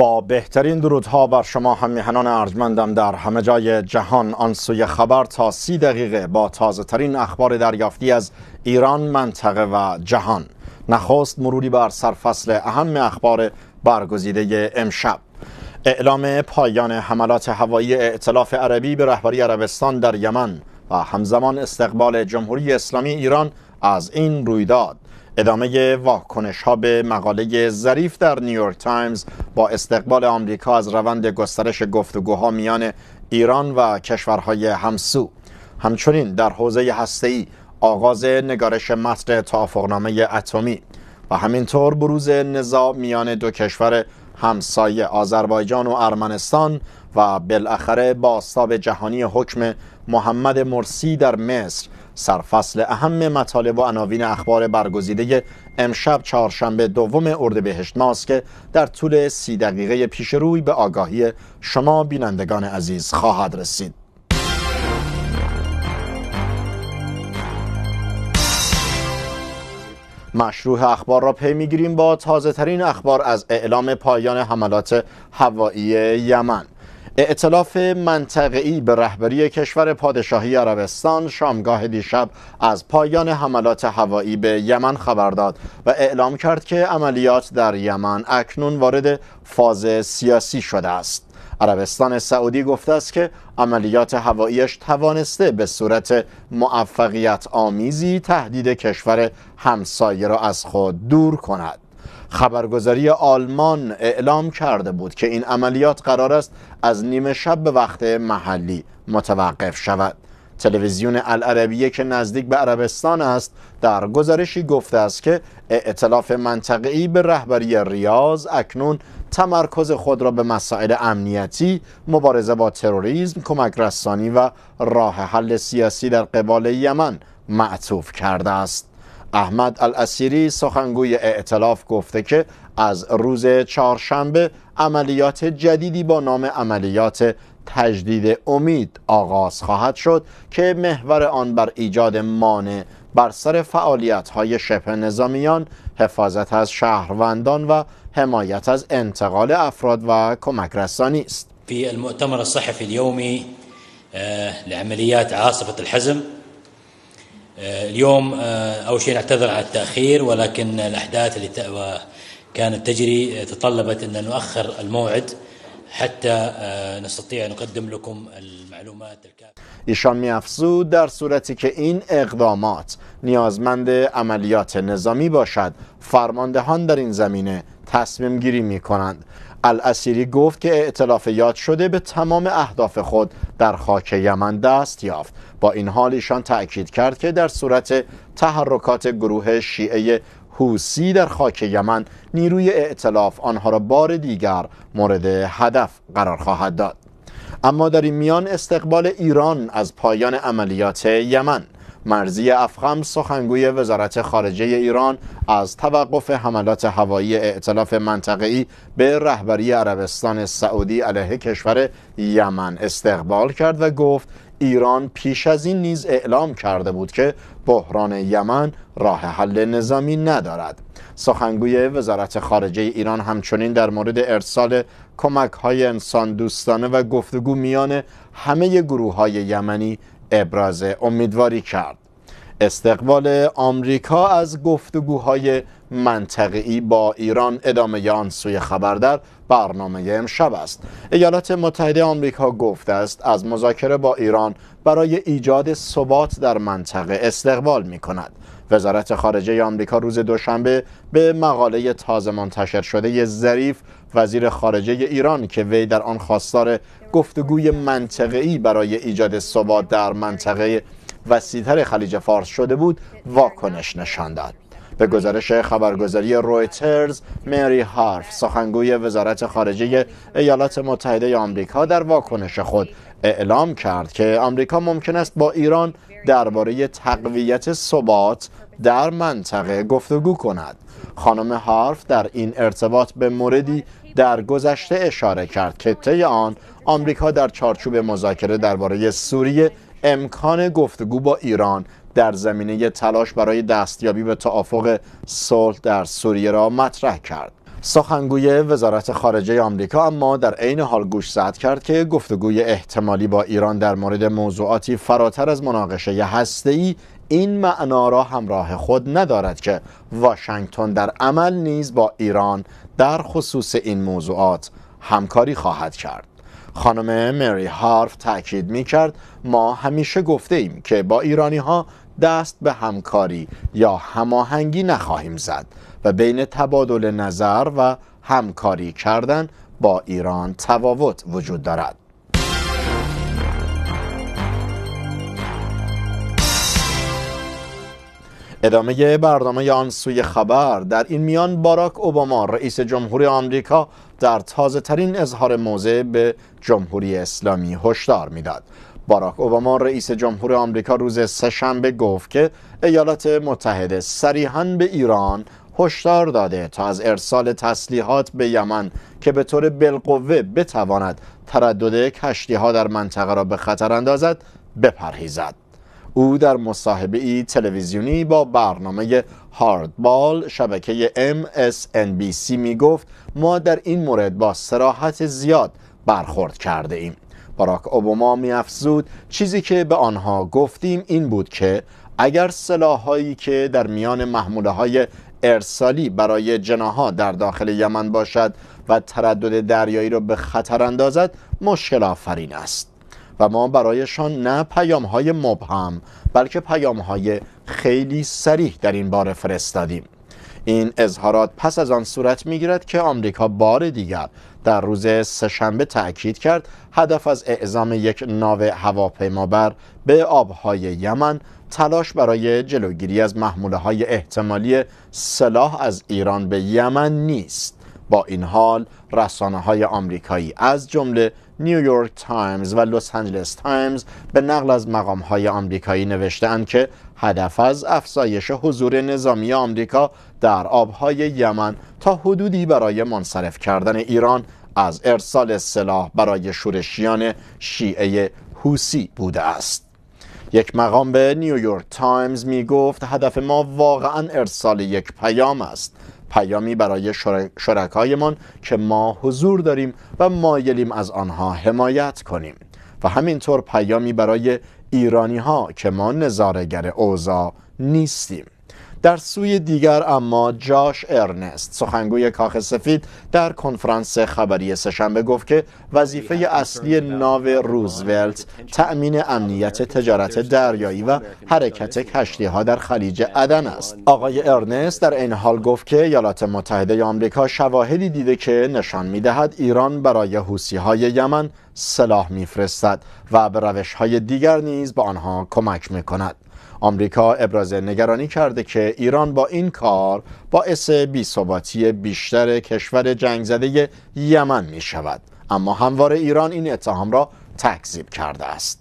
با بهترین درودها بر شما همیهنان ارجمندم در همه جای جهان آن سوی خبر تا سی دقیقه با تازه ترین اخبار دریافتی از ایران منطقه و جهان نخست مروری بر سرفصل اهم اخبار برگزیده امشب اعلام پایان حملات هوایی ائتلاف عربی به رهبری عربستان در یمن و همزمان استقبال جمهوری اسلامی ایران از این رویداد ادامه واکنش ها به مقاله ظریف در نیویورک تایمز با استقبال آمریکا از روند گسترش گفتگوها میان ایران و کشورهای همسو همچنین در حوزه هسته‌ای آغاز نگارش متن توافقنامه اتمی و همینطور بروز نزاع میان دو کشور همسایه آذربایجان و ارمنستان و بالاخره باستاب جهانی حکم محمد مرسی در مصر سرفصل اهم مطالب و عناوین اخبار برگزیده امشب چهارشنبه دوم اردیبهشت ماست که در طول سی دقیقه پیش روی به آگاهی شما بینندگان عزیز خواهد رسید مشروع اخبار را پی میگیریم با تازه ترین اخبار از اعلام پایان حملات هوایی یمن اعتلاف منطقه‌ای به رهبری کشور پادشاهی عربستان شامگاه دیشب از پایان حملات هوایی به یمن خبر داد و اعلام کرد که عملیات در یمن اکنون وارد فاز سیاسی شده است. عربستان سعودی گفته است که عملیات هواییش توانسته به صورت موفقیت آمیزی تهدید کشور همسایه را از خود دور کند. خبرگزاری آلمان اعلام کرده بود که این عملیات قرار است از نیمه شب به وقت محلی متوقف شود تلویزیون العربیه که نزدیک به عربستان است در گزارشی گفته است که اعتلاف منطقی به رهبری ریاض اکنون تمرکز خود را به مسائل امنیتی، مبارزه با تروریسم، کمک رسانی و راه حل سیاسی در قبال یمن معطوف کرده است. احمد الاسیری سخنگوی ائتلاف گفته که از روز چهارشنبه عملیات جدیدی با نام عملیات تجدید امید آغاز خواهد شد که محور آن بر ایجاد مانع بر سر فعالیت های شبه نظامیان حفاظت از شهروندان و حمایت از انتقال افراد و کمک رسانی است في المؤتمر الصحفي اليومي لعمليات عاصفة الحزم آه، اليوم آه، أول شيء نعتذر على التأخير ولكن الأحداث اللي كانت تجري آه، تطلبت أن نؤخر الموعد حتى نستطيع أن نقدم لكم المعلومات الكافية ایشان میافزود در صورتی که این اقدامات نیازمند عملیات نظامی باشد فرماندهان در این زمینه تصمیم گیری می کنند الاسیری گفت که اعتلاف یاد شده به تمام اهداف خود در خاک یمن دست یافت با این حال ایشان تأکید کرد که در صورت تحرکات گروه شیعه حوسی در خاک یمن نیروی اعتلاف آنها را بار دیگر مورد هدف قرار خواهد داد اما در این میان استقبال ایران از پایان عملیات یمن مرزی افخم سخنگوی وزارت خارجه ایران از توقف حملات هوایی ائتلاف منطقه‌ای به رهبری عربستان سعودی علیه کشور یمن استقبال کرد و گفت ایران پیش از این نیز اعلام کرده بود که بحران یمن راه حل نظامی ندارد سخنگوی وزارت خارجه ایران همچنین در مورد ارسال کمک های انسان دوستانه و گفتگو میان همه گروه های یمنی ابراز امیدواری کرد استقبال آمریکا از گفتگوهای منطقی با ایران ادامه آن سوی خبر در برنامه امشب است ایالات متحده آمریکا گفته است از مذاکره با ایران برای ایجاد ثبات در منطقه استقبال می کند وزارت خارجه آمریکا روز دوشنبه به مقاله تازه منتشر شده ظریف وزیر خارجه ایران که وی در آن خواستار گفتگوی منطقه‌ای برای ایجاد ثبات در منطقه وسیع‌تر خلیج فارس شده بود واکنش نشان داد به گزارش خبرگزاری رویترز مری هارف سخنگوی وزارت خارجه ایالات متحده آمریکا در واکنش خود اعلام کرد که آمریکا ممکن است با ایران درباره تقویت ثبات در منطقه گفتگو کند خانم هارف در این ارتباط به موردی در گذشته اشاره کرد که طی آن آمریکا در چارچوب مذاکره درباره سوریه امکان گفتگو با ایران در زمینه تلاش برای دستیابی به توافق صلح در سوریه را مطرح کرد سخنگوی وزارت خارجه آمریکا اما در عین حال گوش زد کرد که گفتگوی احتمالی با ایران در مورد موضوعاتی فراتر از مناقشه هسته‌ای این معنا را همراه خود ندارد که واشنگتن در عمل نیز با ایران در خصوص این موضوعات همکاری خواهد کرد خانم مری هارف تاکید می کرد ما همیشه گفته ایم که با ایرانی ها دست به همکاری یا هماهنگی نخواهیم زد و بین تبادل نظر و همکاری کردن با ایران تفاوت وجود دارد ادامه برنامه آن سوی خبر در این میان باراک اوباما رئیس جمهوری آمریکا در تازه ترین اظهار موضع به جمهوری اسلامی هشدار میداد باراک اوباما رئیس جمهور آمریکا روز سهشنبه گفت که ایالات متحده صریحا به ایران هشدار داده تا از ارسال تسلیحات به یمن که به طور بالقوه بتواند تردد کشتی ها در منطقه را به خطر اندازد بپرهیزد او در مصاحبه ای تلویزیونی با برنامه هاردبال شبکه MSNBC می گفت ما در این مورد با سراحت زیاد برخورد کرده ایم باراک اوباما می افزود چیزی که به آنها گفتیم این بود که اگر سلاحهایی که در میان محموله های ارسالی برای جناها در داخل یمن باشد و تردد دریایی را به خطر اندازد مشکل آفرین است و ما برایشان نه پیام های مبهم بلکه پیام های خیلی سریح در این باره فرستادیم این اظهارات پس از آن صورت میگیرد که آمریکا بار دیگر در روز سهشنبه تأکید کرد هدف از اعزام یک ناو هواپیمابر به آبهای یمن تلاش برای جلوگیری از محموله های احتمالی سلاح از ایران به یمن نیست با این حال رسانه های آمریکایی از جمله نیویورک تایمز و لس آنجلس تایمز به نقل از مقامهای آمریکایی نوشتهاند که هدف از افزایش حضور نظامی آمریکا در آبهای یمن تا حدودی برای منصرف کردن ایران از ارسال سلاح برای شورشیان شیعه حوسی بوده است یک مقام به نیویورک تایمز می گفت هدف ما واقعا ارسال یک پیام است پیامی برای شرکایمان که ما حضور داریم و مایلیم از آنها حمایت کنیم و همینطور پیامی برای ایرانی ها که ما نظارگر اوزا نیستیم در سوی دیگر اما جاش ارنست سخنگوی کاخ سفید در کنفرانس خبری سهشنبه گفت که وظیفه اصلی ناو روزولت تأمین امنیت تجارت دریایی و حرکت کشتی ها در خلیج عدن است آقای ارنست در این حال گفت که ایالات متحده آمریکا شواهدی دیده که نشان میدهد ایران برای حوسی های یمن سلاح فرستد و به روش های دیگر نیز به آنها کمک می کند. آمریکا ابراز نگرانی کرده که ایران با این کار باعث بیثباتی بیشتر کشور زده یمن می شود اما همواره ایران این اتهام را تکذیب کرده است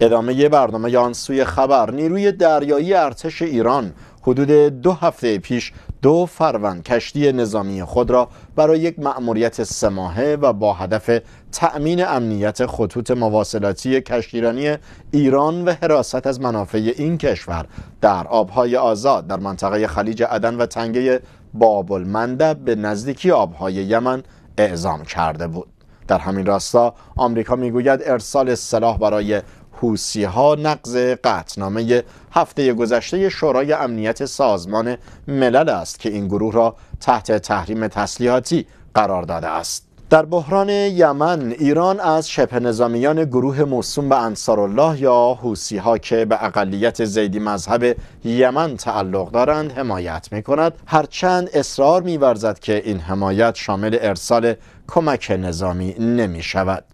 ادامه برنامه آن سوی خبر نیروی دریایی ارتش ایران حدود دو هفته پیش دو فروند کشتی نظامی خود را برای یک مأموریت سماهه و با هدف تأمین امنیت خطوط مواصلاتی کشتیرانی ایران و حراست از منافع این کشور در آبهای آزاد در منطقه خلیج عدن و تنگه باب المندب به نزدیکی آبهای یمن اعزام کرده بود در همین راستا آمریکا میگوید ارسال سلاح برای حوسی ها نقض قطنامه هفته گذشته شورای امنیت سازمان ملل است که این گروه را تحت تحریم تسلیحاتی قرار داده است در بحران یمن ایران از شبه نظامیان گروه موسوم به انصارالله یا حوسی ها که به اقلیت زیدی مذهب یمن تعلق دارند حمایت می کند هرچند اصرار می ورزد که این حمایت شامل ارسال کمک نظامی نمی شود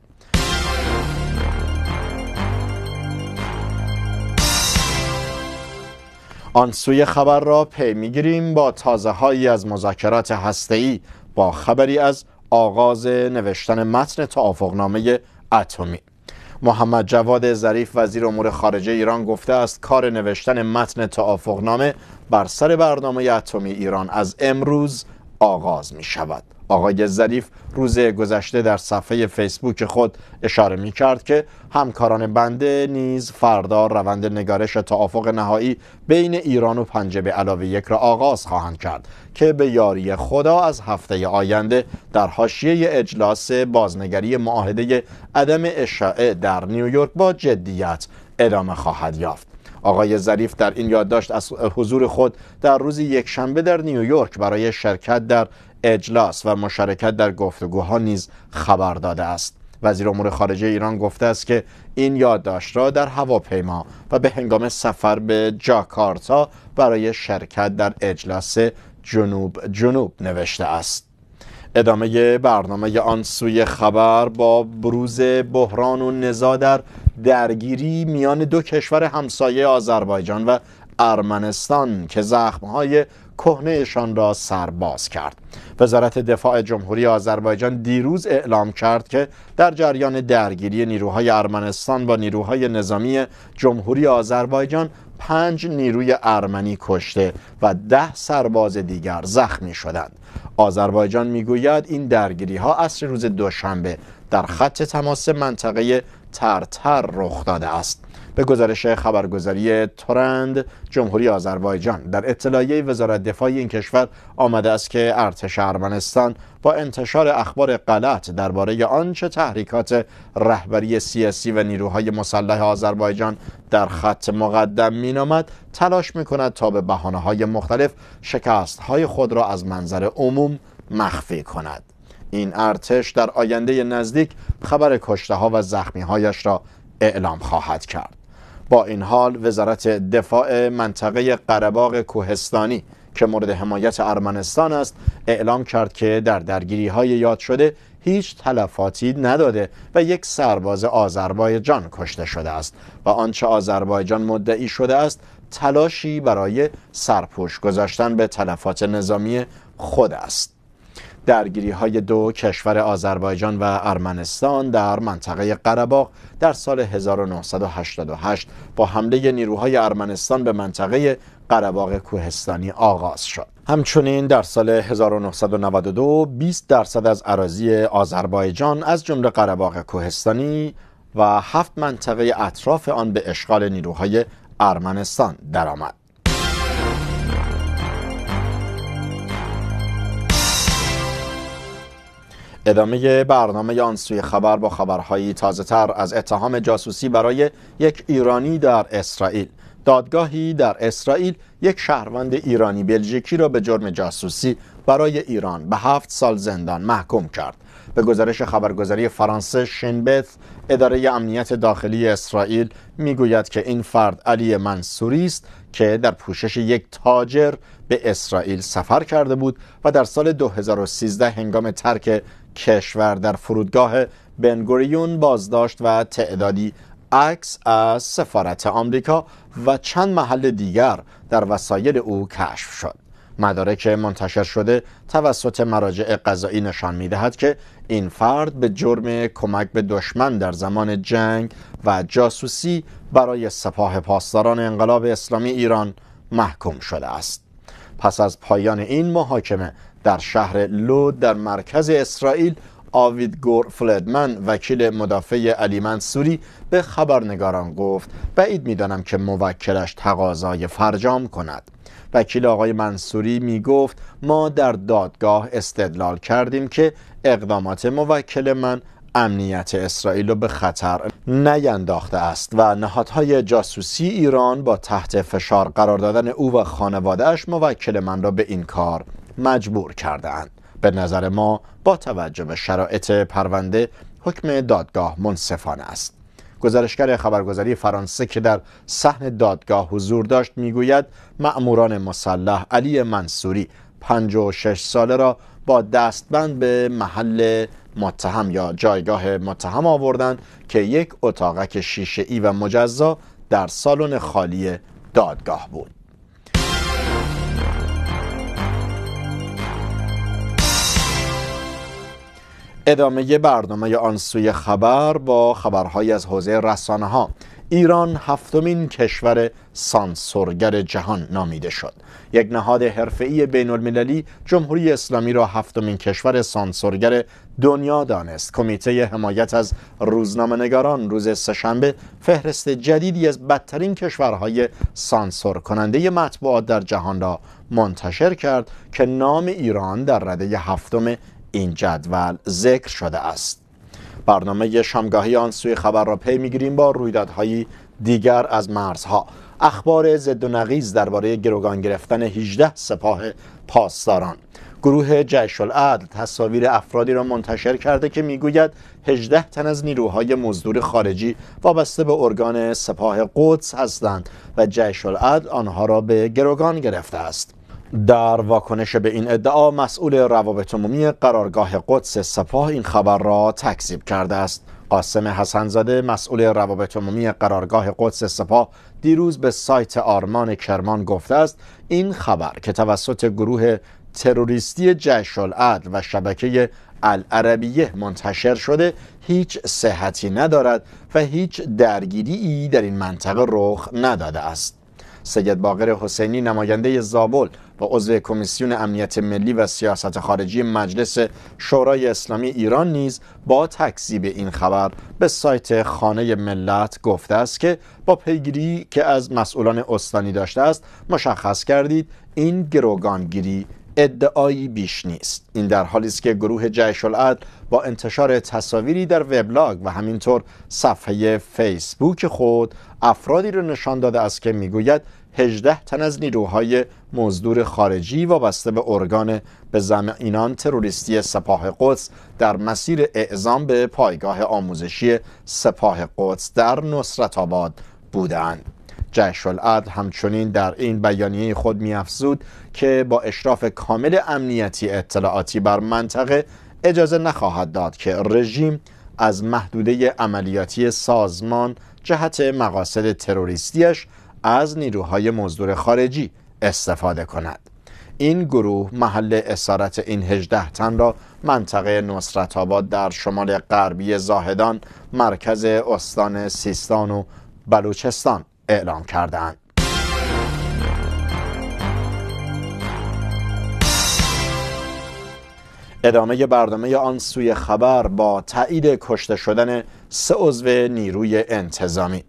آن سوی خبر را پی میگیریم با تازه هایی از مذاکرات هسته‌ای با خبری از آغاز نوشتن متن توافقنامه اتمی محمد جواد ظریف وزیر امور خارجه ایران گفته است کار نوشتن متن توافقنامه بر سر برنامه اتمی ایران از امروز آغاز می شود آقای ظریف روز گذشته در صفحه فیسبوک خود اشاره می کرد که همکاران بنده نیز فردا روند نگارش توافق نهایی بین ایران و به علاوه یک را آغاز خواهند کرد که به یاری خدا از هفته آینده در حاشیه اجلاس بازنگری معاهده عدم اشاعه در نیویورک با جدیت ادامه خواهد یافت آقای ظریف در این یادداشت از حضور خود در روز یکشنبه در نیویورک برای شرکت در اجلاس و مشارکت در گفتگوها نیز خبر داده است وزیر امور خارجه ایران گفته است که این یادداشت را در هواپیما و به هنگام سفر به جاکارتا برای شرکت در اجلاس جنوب جنوب نوشته است ادامه برنامه آن سوی خبر با بروز بحران و نزا در درگیری میان دو کشور همسایه آذربایجان و ارمنستان که زخمهای کهنهشان را سرباز کرد وزارت دفاع جمهوری آذربایجان دیروز اعلام کرد که در جریان درگیری نیروهای ارمنستان با نیروهای نظامی جمهوری آذربایجان پنج نیروی ارمنی کشته و ده سرباز دیگر زخمی شدند آذربایجان میگوید این درگیری ها اصر روز دوشنبه در خط تماس منطقه ترتر رخ داده است به گزارش خبرگزاری تورند جمهوری آذربایجان در اطلاعیه وزارت دفاع این کشور آمده است که ارتش ارمنستان با انتشار اخبار غلط درباره آنچه تحریکات رهبری سیاسی و نیروهای مسلح آذربایجان در خط مقدم مینامد تلاش میکند تا به بهانه‌های مختلف شکست‌های خود را از منظر عموم مخفی کند این ارتش در آینده نزدیک خبر کشته ها و زخمی هایش را اعلام خواهد کرد با این حال وزارت دفاع منطقه قرباغ کوهستانی که مورد حمایت ارمنستان است اعلام کرد که در درگیری های یاد شده هیچ تلفاتی نداده و یک سرباز آذربایجان کشته شده است و آنچه آذربایجان مدعی شده است تلاشی برای سرپوش گذاشتن به تلفات نظامی خود است درگیری های دو کشور آذربایجان و ارمنستان در منطقه قرباق در سال 1988 با حمله نیروهای ارمنستان به منطقه قرباق کوهستانی آغاز شد. همچنین در سال 1992 20 درصد از اراضی آذربایجان از جمله قرباق کوهستانی و هفت منطقه اطراف آن به اشغال نیروهای ارمنستان درآمد. ادامه برنامه آن سوی خبر با خبرهایی تازه از اتهام جاسوسی برای یک ایرانی در اسرائیل دادگاهی در اسرائیل یک شهروند ایرانی بلژیکی را به جرم جاسوسی برای ایران به هفت سال زندان محکوم کرد به گزارش خبرگزاری فرانسه شنبت اداره امنیت داخلی اسرائیل میگوید که این فرد علی منصوری است که در پوشش یک تاجر به اسرائیل سفر کرده بود و در سال 2013 هنگام ترک کشور در فرودگاه بنگوریون بازداشت و تعدادی عکس از سفارت آمریکا و چند محل دیگر در وسایل او کشف شد مدارک منتشر شده توسط مراجع قضایی نشان دهد که این فرد به جرم کمک به دشمن در زمان جنگ و جاسوسی برای سپاه پاسداران انقلاب اسلامی ایران محکوم شده است پس از پایان این محاکمه در شهر لود در مرکز اسرائیل آوید گور فلدمن وکیل مدافع علی منصوری به خبرنگاران گفت بعید میدانم که موکلش تقاضای فرجام کند وکیل آقای منصوری می گفت ما در دادگاه استدلال کردیم که اقدامات موکل من امنیت اسرائیل را به خطر نینداخته است و نهادهای جاسوسی ایران با تحت فشار قرار دادن او و خانوادهش موکل من را به این کار مجبور کردهاند به نظر ما با توجه به شرایط پرونده حکم دادگاه منصفانه است گزارشگر خبرگزاری فرانسه که در صحن دادگاه حضور داشت میگوید مأموران مسلح علی منصوری 56 ساله را با دستبند به محل متهم یا جایگاه متهم آوردند که یک اتاقک شیشه ای و مجزا در سالن خالی دادگاه بود ادامه برنامه آن سوی خبر با خبرهای از حوزه رسانه ها ایران هفتمین کشور سانسورگر جهان نامیده شد یک نهاد حرفه‌ای بین المللی جمهوری اسلامی را هفتمین کشور سانسورگر دنیا دانست کمیته حمایت از روزنامه‌نگاران روز سهشنبه فهرست جدیدی از بدترین کشورهای سانسور کننده مطبوعات در جهان را منتشر کرد که نام ایران در رده هفتم این جدول ذکر شده است برنامه شامگاهی آن سوی خبر را پی میگیریم با رویدادهایی دیگر از مرزها اخبار زد و نقیز درباره گروگان گرفتن 18 سپاه پاسداران گروه جیش العدل تصاویر افرادی را منتشر کرده که میگوید 18 تن از نیروهای مزدور خارجی وابسته به ارگان سپاه قدس هستند و جیش العدل آنها را به گروگان گرفته است در واکنش به این ادعا مسئول روابط عمومی قرارگاه قدس سپاه این خبر را تکذیب کرده است قاسم حسنزاده مسئول روابط عمومی قرارگاه قدس سپاه دیروز به سایت آرمان کرمان گفته است این خبر که توسط گروه تروریستی جشل العدل و شبکه العربیه منتشر شده هیچ صحتی ندارد و هیچ درگیری ای در این منطقه رخ نداده است سید باقر حسینی نماینده زابل و عضو کمیسیون امنیت ملی و سیاست خارجی مجلس شورای اسلامی ایران نیز با تکذیب این خبر به سایت خانه ملت گفته است که با پیگیری که از مسئولان استانی داشته است مشخص کردید این گروگانگیری ادعایی بیش نیست این در حالی است که گروه جیش العدل با انتشار تصاویری در وبلاگ و همینطور صفحه فیسبوک خود افرادی را نشان داده است که میگوید 18 تن از نیروهای مزدور خارجی وابسته به ارگان به اینان تروریستی سپاه قدس در مسیر اعزام به پایگاه آموزشی سپاه قدس در نصرت آباد بودند جشن العدل همچنین در این بیانیه خود میافزود که با اشراف کامل امنیتی اطلاعاتی بر منطقه اجازه نخواهد داد که رژیم از محدوده عملیاتی سازمان جهت مقاصد تروریستیش از نیروهای مزدور خارجی استفاده کند این گروه محل اسارت این 18 تن را منطقه نصرت آباد در شمال غربی زاهدان مرکز استان سیستان و بلوچستان اعلام کردند. ادامه برنامه آن سوی خبر با تایید کشته شدن سه عضو نیروی انتظامی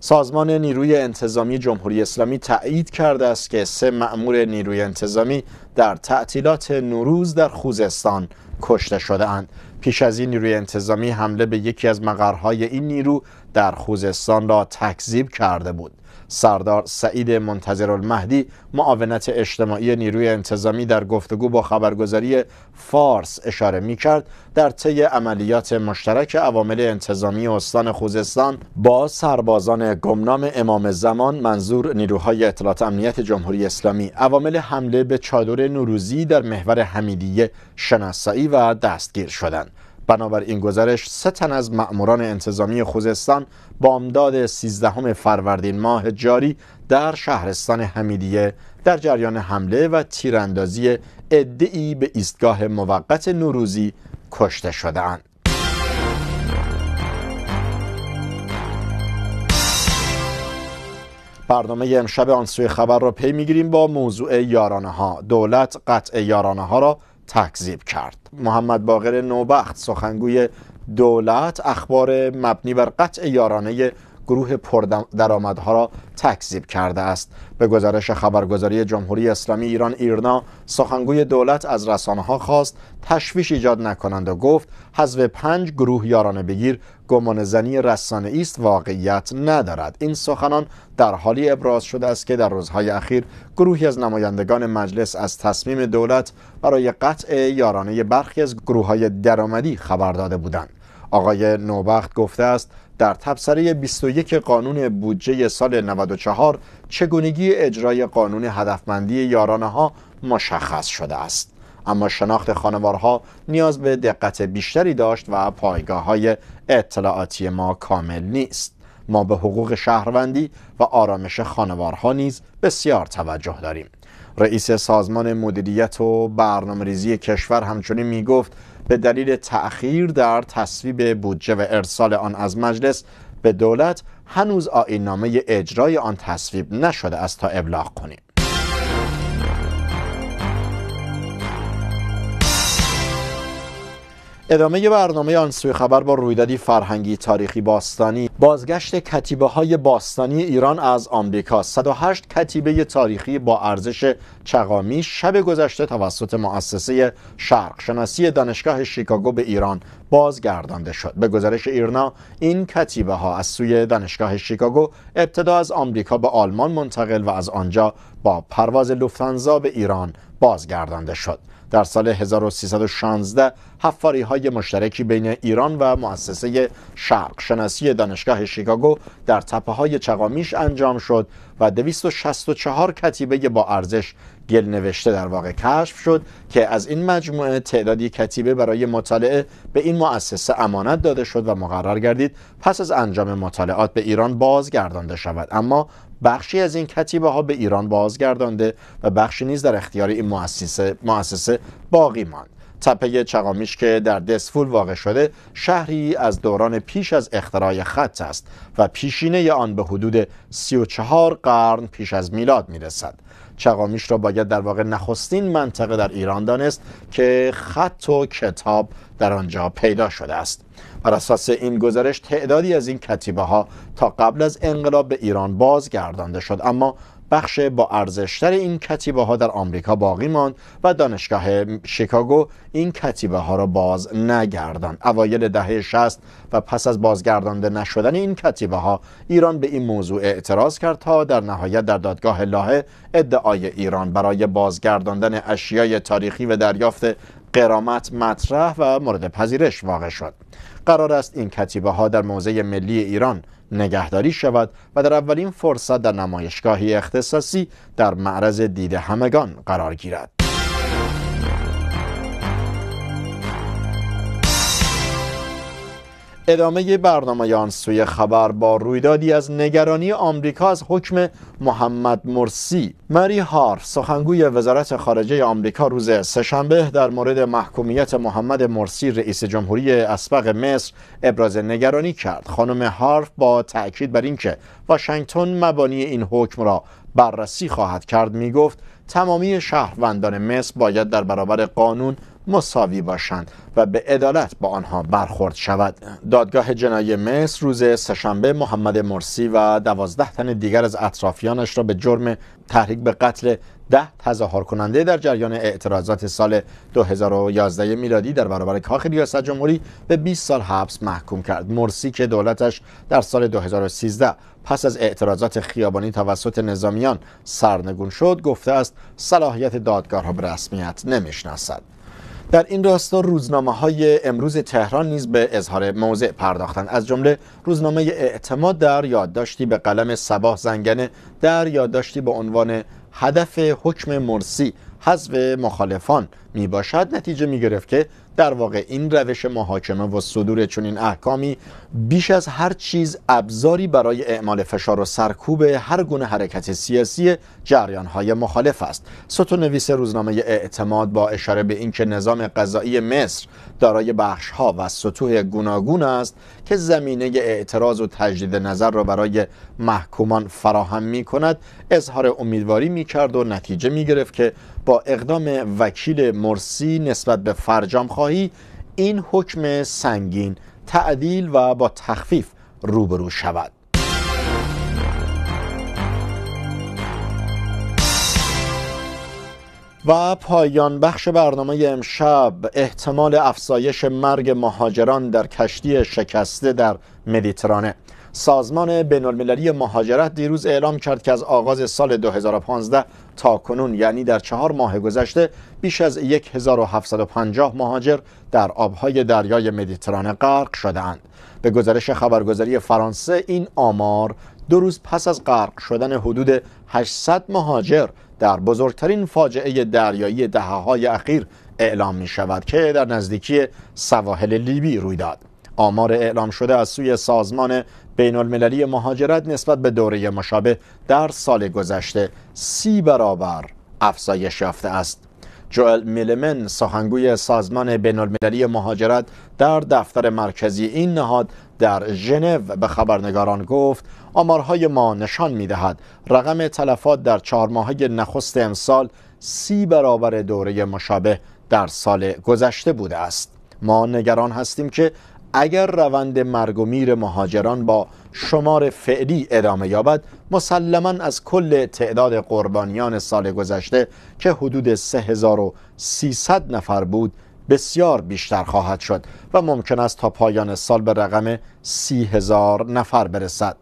سازمان نیروی انتظامی جمهوری اسلامی تایید کرده است که سه مأمور نیروی انتظامی در تعطیلات نوروز در خوزستان کشته شده اند. پیش از این نیروی انتظامی حمله به یکی از مقرهای این نیرو در خوزستان را تکذیب کرده بود سردار سعید منتظر المهدی معاونت اجتماعی نیروی انتظامی در گفتگو با خبرگزاری فارس اشاره می کرد در طی عملیات مشترک عوامل انتظامی استان خوزستان با سربازان گمنام امام زمان منظور نیروهای اطلاعات امنیت جمهوری اسلامی عوامل حمله به چادر نوروزی در محور حمیدیه شناسایی و دستگیر شدند بنابر این گزارش سه تن از مأموران انتظامی خوزستان با امداد 13 فروردین ماه جاری در شهرستان حمیدیه در جریان حمله و تیراندازی ادعی به ایستگاه موقت نوروزی کشته شدهاند. برنامه امشب آن سوی خبر را پی میگیریم با موضوع یارانه ها دولت قطع یارانه ها را تکذیب کرد محمد باقر نوبخت سخنگوی دولت اخبار مبنی بر قطع یارانه گروه پردرآمدها را تکذیب کرده است به گزارش خبرگزاری جمهوری اسلامی ایران ایرنا سخنگوی دولت از رسانه ها خواست تشویش ایجاد نکنند و گفت حذف پنج گروه یارانه بگیر گمان زنی رسانه است واقعیت ندارد این سخنان در حالی ابراز شده است که در روزهای اخیر گروهی از نمایندگان مجلس از تصمیم دولت برای قطع یارانه برخی از گروه های درآمدی خبر داده بودند آقای نوبخت گفته است در تبصره 21 قانون بودجه سال 94 چگونگی اجرای قانون هدفمندی یارانه ها مشخص شده است اما شناخت خانوارها نیاز به دقت بیشتری داشت و پایگاه های اطلاعاتی ما کامل نیست ما به حقوق شهروندی و آرامش خانوارها نیز بسیار توجه داریم رئیس سازمان مدیریت و برنامه ریزی کشور همچنین می گفت به دلیل تأخیر در تصویب بودجه و ارسال آن از مجلس به دولت هنوز آیین نامه اجرای آن تصویب نشده است تا ابلاغ کنیم ادامه برنامه آن سوی خبر با رویدادی فرهنگی تاریخی باستانی بازگشت کتیبه های باستانی ایران از آمریکا 108 کتیبه تاریخی با ارزش چقامی شب گذشته توسط مؤسسه شرق شناسی دانشگاه شیکاگو به ایران بازگردانده شد به گزارش ایرنا این کتیبه ها از سوی دانشگاه شیکاگو ابتدا از آمریکا به آلمان منتقل و از آنجا با پرواز لوفتانزا به ایران بازگردانده شد در سال 1316 حفاری های مشترکی بین ایران و مؤسسه شرق شناسی دانشگاه شیکاگو در تپه های چقامیش انجام شد و 264 کتیبه با ارزش گل نوشته در واقع کشف شد که از این مجموعه تعدادی کتیبه برای مطالعه به این مؤسسه امانت داده شد و مقرر گردید پس از انجام مطالعات به ایران بازگردانده شود اما بخشی از این کتیبه ها به ایران بازگردانده و بخشی نیز در اختیار این مؤسسه, باقی ماند تپه چقامیش که در دسفول واقع شده شهری از دوران پیش از اختراع خط است و پیشینه آن به حدود 34 قرن پیش از میلاد میرسد چقامیش را باید در واقع نخستین منطقه در ایران دانست که خط و کتاب در آنجا پیدا شده است بر اساس این گزارش تعدادی از این کتیبه ها تا قبل از انقلاب به ایران بازگردانده شد اما بخش با ارزشتر این کتیبه ها در آمریکا باقی ماند و دانشگاه شیکاگو این کتیبه ها را باز نگردند اوایل دهه 60 و پس از بازگردانده نشدن این کتیبه ها ایران به این موضوع اعتراض کرد تا در نهایت در دادگاه لاهه ادعای ایران برای بازگرداندن اشیای تاریخی و دریافت قرامت مطرح و مورد پذیرش واقع شد قرار است این کتیبه ها در موزه ملی ایران نگهداری شود و در اولین فرصت در نمایشگاهی اختصاصی در معرض دید همگان قرار گیرد ادامه برنامه آن سوی خبر با رویدادی از نگرانی آمریکا از حکم محمد مرسی مری هار سخنگوی وزارت خارجه آمریکا روز سهشنبه در مورد محکومیت محمد مرسی رئیس جمهوری اسبق مصر ابراز نگرانی کرد خانم هارف با تاکید بر اینکه واشنگتن مبانی این حکم را بررسی خواهد کرد می گفت تمامی شهروندان مصر باید در برابر قانون مساوی باشند و به عدالت با آنها برخورد شود دادگاه جنایی مصر روز سهشنبه محمد مرسی و دوازده تن دیگر از اطرافیانش را به جرم تحریک به قتل ده تظاهر کننده در جریان اعتراضات سال 2011 میلادی در برابر کاخ ریاست جمهوری به 20 سال حبس محکوم کرد مرسی که دولتش در سال 2013 پس از اعتراضات خیابانی توسط نظامیان سرنگون شد گفته است صلاحیت دادگاه را به رسمیت نمیشناسد در این راستا روزنامه های امروز تهران نیز به اظهار موضع پرداختند از جمله روزنامه اعتماد در یادداشتی به قلم سباه زنگنه در یادداشتی به عنوان هدف حکم مرسی حذف مخالفان می باشد نتیجه می گرفت که در واقع این روش محاکمه و صدور چنین احکامی بیش از هر چیز ابزاری برای اعمال فشار و سرکوب هر گونه حرکت سیاسی جریانهای مخالف است ستونویس روزنامه اعتماد با اشاره به اینکه نظام قضایی مصر دارای بخشها و سطوح گوناگون است که زمینه اعتراض و تجدید نظر را برای محکومان فراهم می کند اظهار امیدواری می کرد و نتیجه می گرفت که با اقدام وکیل مرسی نسبت به فرجام خواهی این حکم سنگین تعدیل و با تخفیف روبرو شود و پایان بخش برنامه امشب احتمال افزایش مرگ مهاجران در کشتی شکسته در مدیترانه سازمان بین المللی مهاجرت دیروز اعلام کرد که از آغاز سال 2015 تا کنون یعنی در چهار ماه گذشته بیش از 1750 مهاجر در آبهای دریای مدیترانه غرق شدهاند. به گزارش خبرگزاری فرانسه این آمار دو روز پس از غرق شدن حدود 800 مهاجر در بزرگترین فاجعه دریایی دهه‌های اخیر اعلام می شود که در نزدیکی سواحل لیبی روی داد. آمار اعلام شده از سوی سازمان بین المللی مهاجرت نسبت به دوره مشابه در سال گذشته سی برابر افزایش یافته است جوئل میلمن سخنگوی سازمان بین المللی مهاجرت در دفتر مرکزی این نهاد در ژنو به خبرنگاران گفت آمارهای ما نشان می دهد رقم تلفات در چهار ماهه نخست امسال سی برابر دوره مشابه در سال گذشته بوده است ما نگران هستیم که اگر روند مرگ و میر مهاجران با شمار فعلی ادامه یابد مسلما از کل تعداد قربانیان سال گذشته که حدود 3300 نفر بود بسیار بیشتر خواهد شد و ممکن است تا پایان سال به رقم 30000 نفر برسد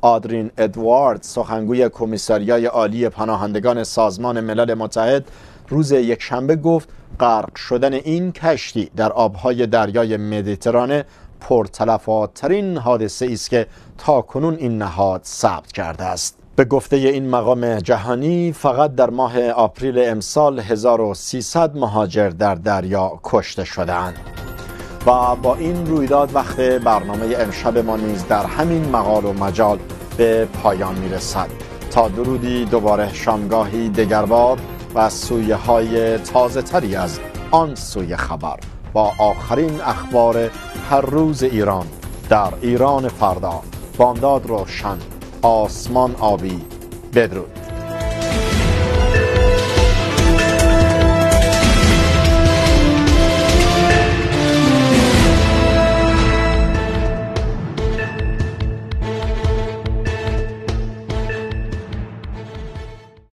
آدرین ادوارد سخنگوی کمیساریای عالی پناهندگان سازمان ملل متحد روز یک شنبه گفت غرق شدن این کشتی در آبهای دریای مدیترانه پرتلفاترین حادثه است که تا کنون این نهاد ثبت کرده است به گفته این مقام جهانی فقط در ماه آپریل امسال 1300 مهاجر در دریا کشته شدند و با این رویداد وقت برنامه امشب ما نیز در همین مقال و مجال به پایان میرسد تا درودی دوباره شامگاهی دگربار و سویه های تازه تری از آن سوی خبر با آخرین اخبار هر روز ایران در ایران فردا بامداد روشن آسمان آبی بدرود